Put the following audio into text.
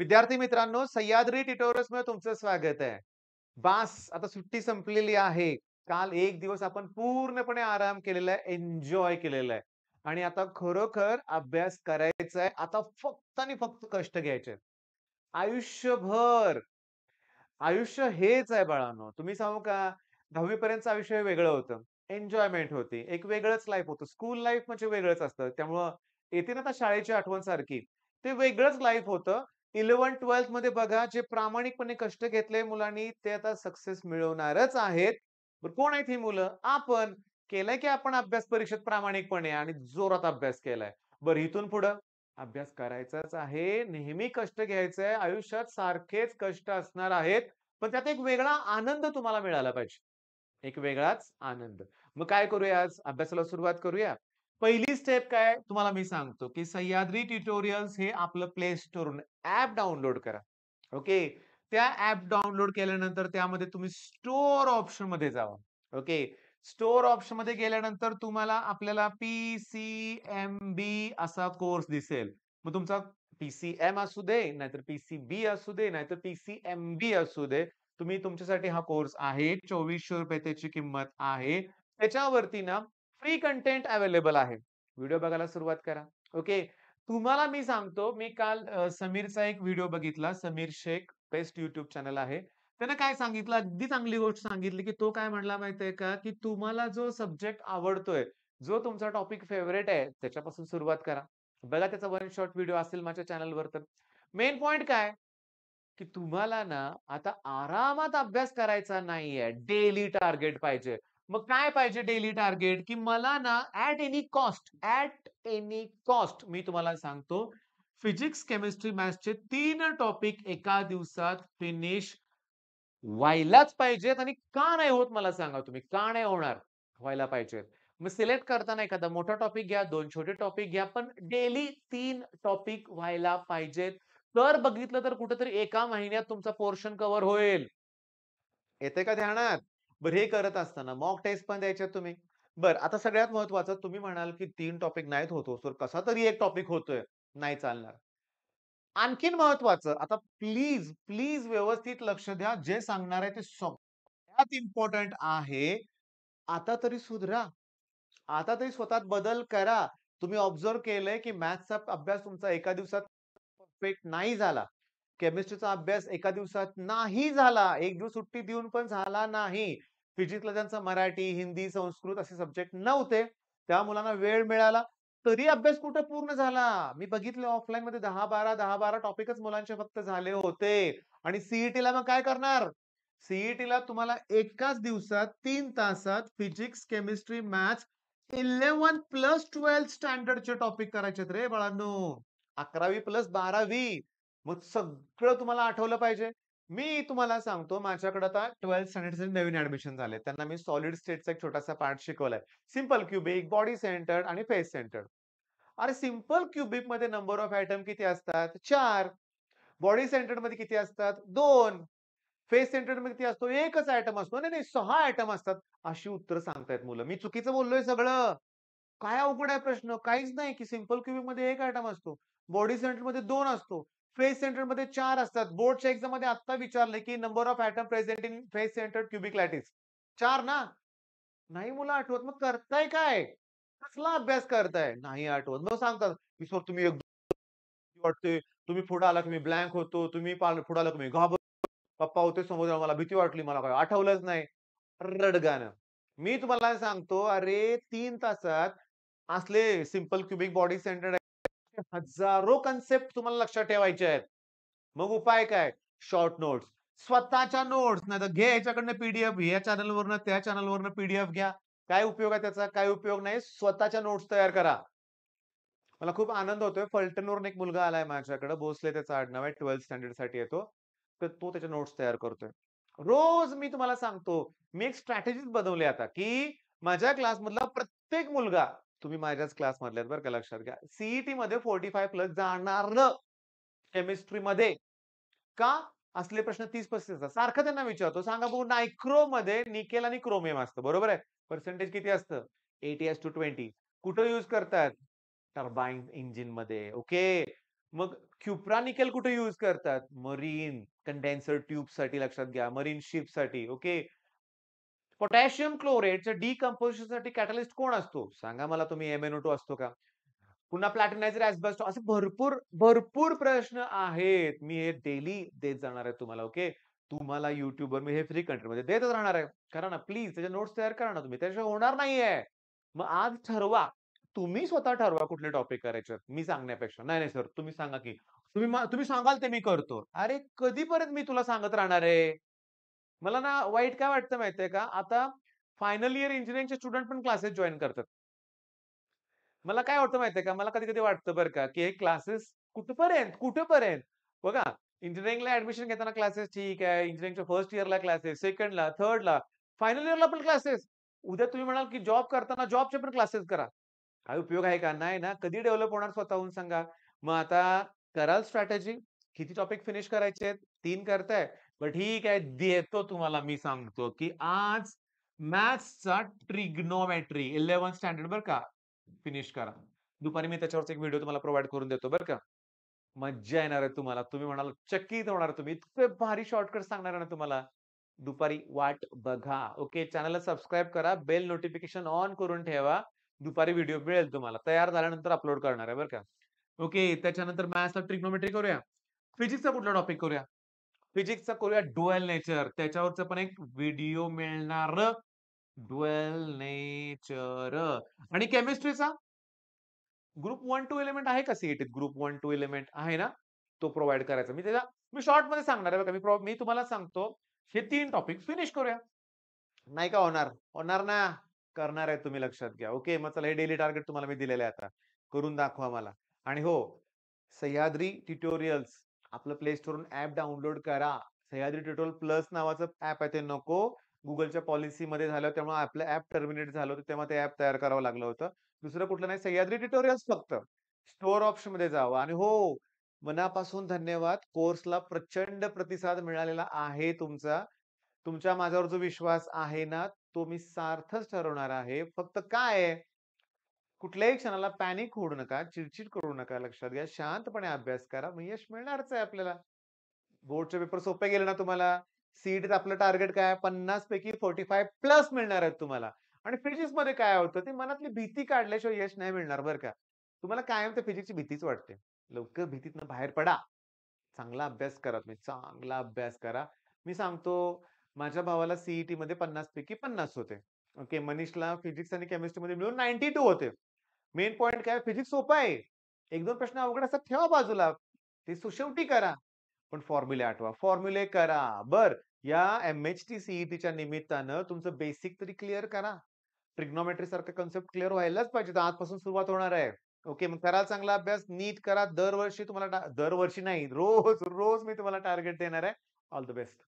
विद्यार्थी मित्रांनो सह्याद्री टिटोरस मध्ये तुमचं स्वागत आहे बास आता सुट्टी संपलेली आहे काल एक दिवस आपण पूर्णपणे आराम केलेला आहे एन्जॉय केलेला आहे आणि आता खरोखर अभ्यास करायचा आहे आता फक्त आणि फक्त कष्ट घ्यायचे आयुष्यभर आयुष्य हेच आहे बाळांनो तुम्ही सांगू का दहावी पर्यंतचं आयुष्य वेगळं होतं एन्जॉयमेंट होती एक वेगळंच लाईफ होतं स्कूल लाईफ म्हणजे वेगळंच असतं त्यामुळं येते ना आता शाळेची आठवण सारखी ते वेगळंच लाईफ होतं इलेव्हन ट्वेल्थ मध्ये बघा जे प्रामाणिकपणे कष्ट घेतले मुलांनी ते आता सक्सेस मिळवणारच आहेत कोण आहेत ही मुलं आपण केलंय की आपण अभ्यास परीक्षेत प्रामाणिकपणे आणि जोरात अभ्यास केलाय बरं इथून पुढं अभ्यास करायचाच आहे नेहमी कष्ट घ्यायचंय आहे आयुष्यात सारखेच कष्ट असणार आहेत पण त्यात एक वेगळा आनंद तुम्हाला मिळाला पाहिजे एक वेगळाच आनंद मग काय करूया आज अभ्यासाला सुरुवात करूया पहिली स्टेप काय तुम्हाला मी सांगतो की सह्याद्री ट्युटोरियल्स हे आपलं प्ले स्टोरून ऍप डाउनलोड करा ओके त्या ऍप डाउनलोड केल्यानंतर त्यामध्ये तुम्ही स्टोअर ऑप्शन मध्ये जावा ओके स्टोअर ऑप्शन मध्ये गेल्यानंतर तुम्हाला आपल्याला पी सी एम बी असा कोर्स दिसेल मग तुमचा एम असू दे नाहीतर बी असू दे नाहीतर एम बी असू दे तुम्ही तुमच्यासाठी हा कोर्स आहे चोवीसशे रुपये त्याची किंमत आहे त्याच्यावरती ना फ्री कंटेंट अवेलेबल आहे व्हिडिओ बघायला सुरुवात करा ओके तुम्हाला मी सांगतो मी काल समीरचा एक व्हिडिओ बघितला Sameer Shaikh best YouTube channel आहे त्यानं काय सांगितलं अगदी चांगली गोष्ट सांगितली की तो काय म्हणला माहितीये का की तुम्हाला जो सब्जेक्ट आवडतोय जो तुमचा टॉपिक फेवरेट आहे त्याच्यापासून सुरुवात करा बघा त्याचा वन शॉर्ट व्हिडिओ असेल माझ्या चॅनलवर तर मेन पॉइंट काय की तुम्हाला ना आता आरामात अभ्यास करायचा नाहीये डेली टार्गेट पाहिजे मग काय पाहिजे डेली टार्गेट की मला ना at any cost at any cost मी तुम्हाला सांगतो फिजिक्स केमिस्ट्री मॅथ्सचे तीन टॉपिक एका दिवसात फिनिश व्हायलाच पाहिजेत आणि का नाही होत मला सांगा तुम्ही का नाही होणार व्हायला पाहिजेत मग सिलेक्ट करताना एखादा मोठा टॉपिक घ्या दोन छोटे टॉपिक घ्या पण डेली तीन टॉपिक व्हायला पाहिजेत तर बघितलं तर कुठेतरी एका महिन्यात तुमचा पोर्शन कव्हर होईल येते का ध्यानात बरं हे करत असताना मॉक टेस्ट पण द्यायच्या तुम्ही बरं आता सगळ्यात महत्वाचं तुम्ही म्हणाल की तीन टॉपिक नाहीत होतो हो, सर कसा तरी एक टॉपिक होतोय नाही चालणार आणखीन महत्वाचं आता प्लीज प्लीज व्यवस्थित लक्ष द्या जे सांगणार आहे ते सगळ्यात इम्पॉर्टंट आहे आता तरी सुधरा आता तरी स्वतः बदल करा तुम्ही ऑब्झर्व केलंय की मॅथ्सचा अभ्यास तुमचा एका दिवसात परफेक्ट नाही झाला केमिस्ट्रीचा अभ्यास एका दिवसात नाही झाला एक दिवस सुट्टी देऊन पण झाला नाही फिजिक्सला त्यांचा मराठी हिंदी संस्कृत असे सब्जेक्ट नव्हते त्या मुलांना वेळ मिळाला तरी अभ्यास कुठं पूर्ण झाला मी बघितलं ऑफलाईन मध्ये दहा बारा दहा बारा टॉपिकच मुलांचे फक्त झाले होते आणि सीईटीला e मग काय करणार सीईटीला e तुम्हाला एकाच दिवसात तीन तासात physics chemistry maths eleven plus twelfth स्टँडर्डचे टॉपिक करायचे रे बाळांनो अकरावी प्लस बारावी मग सगळं तुम्हाला आठवलं पाहिजे मी तुम्हाला सांगतो माझ्याकडे आता ट्वेल्थ स्टँडर्डचे नवीन ऍडमिशन झाले त्यांना मी सॉलिड स्टेटचा एक छोटासा पार्ट शिकवलाय सिम्पल क्युबिक बॉडी सेंटर्ड आणि फेस सेंटर्ड अरे सिम्पल क्युबिक मध्ये नंबर ऑफ आयटम किती असतात चार बॉडी सेंटर्ड मध्ये किती असतात दोन फेस सेंटर्ड मध्ये किती असतो एकच आयटम असतो नाही नाही सहा आयटम असतात अशी उत्तर सांगतायत मुलं मी चुकीचं बोललोय सगळं काय अवघड आहे प्रश्न काहीच नाही की सिम्पल क्युबिक मध्ये एक आयटम असतो बॉडी सेंटर मध्ये दोन असतो फेस मध्ये चार असतात बोर्डच्या एक्झाम मध्ये आता विचारलं की number of atom present in face centre cubic lattice चार ना नाही मुलं आठवत मग करताय काय कसला अभ्यास करताय नाही आठवत मग सांगतात मी सर तुम्ही एक वाटते तुम्ही पुढे आला की मी ब्लँक होतो तुम्ही पुढे आला की मी घाबर पप्पा होते समोर मला भीती वाटली मला काय आठवलंच नाही रडगान मी तुम्हाला सांगतो अरे तीन तासात असले सिंपल क्युबिक बॉडी सेंटर हजारो कन्सेप्ट तुम्हाला लक्षात ठेवायचे आहेत मग उपाय काय शॉर्ट नोट्स स्वतःच्या नोट्स नाही तर घे याच्याकडनं पीडीएफ या चॅनलवरनं त्या चॅनलवरनं पीडीएफ घ्या काय उपयोग आहे त्याचा काय उपयोग नाही स्वतःच्या नोट्स तयार करा मला खूप आनंद होतोय फलटनवरून एक मुलगा आलाय माझ्याकडे भोसले त्याचा आडनाव आहे ट्वेल्थ स्टँडर्ड साठी येतो तर तो त्याच्या नोट्स तयार करतोय रोज मी तुम्हाला सांगतो मी एक स्ट्रॅटेजी बनवली आता की माझ्या क्लासमधला प्रत्येक मुलगा तुम्ही माझ्याच क्लास बरं का लक्षात घ्या सीईटी e मध्ये फोर्टी फाय प्लस जाणार केमिस्ट्री मध्ये का असले प्रश्न तीस पस्तीस असतात सारखं त्यांना विचारतो सांगा बघू नायक्रो मध्ये निकेल आणि क्रोमियम असतं बरोबर आहे पर्सेंटेज किती असतं एटी एस टू ट्वेंटी कुठं युज करतात टर्बाईन इंजिन मध्ये ओके मग क्युप्रा निकेल कुठे युज करतात मरीन कंडेन्सर ट्यूब साठी लक्षात घ्या मरीन शिप साठी ओके पोटॅशियम डीकंपोजिशन साठी कॅटलिस्ट कोण असतो सांगा मला तुम्ही एमएनओटो असतो का पुन्हा प्लॅटिनायझर ऍसबॅस्टो असे भरपूर भरपूर प्रश्न आहेत मी हे डेली देत जाणार आहे तुम्हाला ओके तुम्हाला युट्यूबवर मी हे फ्री मध्ये देतच राहणार आहे करा ना प्लीज त्याचे नोट्स तयार करा ना तुम्ही त्याच्या होणार नाहीये मग आज ठरवा तुम्ही स्वतः ठरवा कुठले टॉपिक करायचे मी सांगण्यापेक्षा नाही नाही सर तुम्ही सांगा की तुम्ही तुम्ही सांगाल ते मी करतो अरे कधीपर्यंत मी तुला सांगत राहणार आहे मला ना वाईट काय वाटतं माहितीये का आता फायनल इयर इंजिनिअरिंगचे स्टुडंट पण क्लासेस जॉईन करतात मला काय वाटतं माहितीये का मला कधी कधी वाटतं बरं का की हे क्लासेस कुठपर्यंत पर्यंत बघा इंजिनिअरिंगला ऍडमिशन घेताना क्लासेस ठीक आहे इंजिनिअरिंगच्या फर्स्ट इयरला क्लासेस सेकंडला थर्डला फायनल इयरला पण क्लासेस उद्या तुम्ही म्हणाल की जॉब करताना जॉबचे पण क्लासेस करा काय उपयोग आहे का नाही ना कधी डेव्हलप होणार स्वतःहून सांगा मग आता कराल स्ट्रॅटेजी किती टॉपिक फिनिश करायचे आहेत तीन करताय बरं ठीक आहे देतो तुम्हाला मी सांगतो की आज मॅथ्सचा ट्रिग्नोमॅट्री इलेव्हन स्टँडर्ड बरं का फिनिश करा दुपारी मी त्याच्यावर एक व्हिडिओ तुम्हाला प्रोव्हाइड करून देतो बरं का मज्जा येणार आहे तुम्हाला तुम्ही म्हणाल चक्कीत होणार तुम्ही इतके भारी शॉर्टकट सांगणार ना तुम्हाला दुपारी वाट बघा ओके चॅनलला सबस्क्राईब करा बेल नोटिफिकेशन ऑन करून ठेवा दुपारी व्हिडिओ मिळेल तुम्हाला तयार झाल्यानंतर अपलोड करणार आहे बरं का ओके त्याच्यानंतर मॅथ्सला ट्रिग्नोमेट्री करूया फिजिक्सचा कुठला टॉपिक करूया फिजिक्सचा करूया डुएल नेचर त्याच्यावरच पण एक व्हिडिओ मिळणार ड्युअल नेचर आणि केमिस्ट्रीचा ग्रुप वन टू एलिमेंट आहे का सीट ग्रुप वन टू एलिमेंट आहे ना तो प्रोव्हाइड करायचा मी त्याच्या मी शॉर्ट मध्ये सांगणार आहे बघा मी मी तुम्हाला सांगतो हे तीन टॉपिक फिनिश करूया नाही का होणार होणार ना करणार आहे तुम्ही लक्षात घ्या ओके मग चला हे डेली टार्गेट तुम्हाला मी दिलेले आता करून दाखवा मला आणि हो सह्याद्री ट्युटोरियल्स आपलं प्ले स्टोरून ऍप डाउनलोड करा सह्याद्री ट्युटोरियल प्लस नावाचं ऍप आहे ते नको गुगलच्या पॉलिसीमध्ये झालं त्यामुळे आपलं ऍप टर्मिनेट झालं होतं तेव्हा ते ऍप तयार करावं लागलं होतं दुसरं कुठलं नाही सह्याद्री ट्युटोरियल्स फक्त स्टोअर ऑप्शन मध्ये जावं आणि हो मनापासून धन्यवाद कोर्सला प्रचंड प्रतिसाद मिळालेला आहे तुमचा तुमच्या माझ्यावर जो विश्वास आहे ना तो मी सार्थच ठरवणार आहे फक्त काय कुठल्याही क्षणाला पॅनिक होऊ नका चिडचिड करू नका लक्षात घ्या शांतपणे अभ्यास करा मग यश मिळणारच आहे आपल्याला बोर्डचे पेपर सोपे गेले ना तुम्हाला सीईटीत आपलं टार्गेट काय पन्नास पैकी फोर्टी फाय प्लस मिळणार आहेत तुम्हाला आणि फिजिक्स मध्ये काय होतं ते मनातली भीती काढल्याशिवाय यश नाही मिळणार बरं का तुम्हाला कायम ते फिजिक्सची भीतीच वाटते लवकर भीतीतनं बाहेर पडा चांगला अभ्यास करा तुम्ही चांगला अभ्यास करा मी सांगतो माझ्या भावाला सीईटी मध्ये पन्नास पैकी पन्नास होते ओके मनीषला फिजिक्स आणि केमिस्ट्रीमध्ये मिळून नाईन्टी टू होते मेन पॉइंट काय फिजिक्स सोपं आहे एक दोन प्रश्न अवघड असतात ठेवा बाजूला ते सुशेवटी करा पण फॉर्म्युले आठवा फॉर्म्युले करा बर या एम एच टी सीईटीच्या निमित्तानं तुमचं बेसिक तरी क्लिअर करा ट्रिग्नोमेट्री सारखं कन्सेप्ट क्लिअर व्हायलाच पाहिजे आजपासून सुरुवात होणार आहे ओके मग करा चांगला अभ्यास नीट करा दरवर्षी तुम्हाला दरवर्षी नाही रोज रोज मी तुम्हाला टार्गेट देणार आहे ऑल द बेस्ट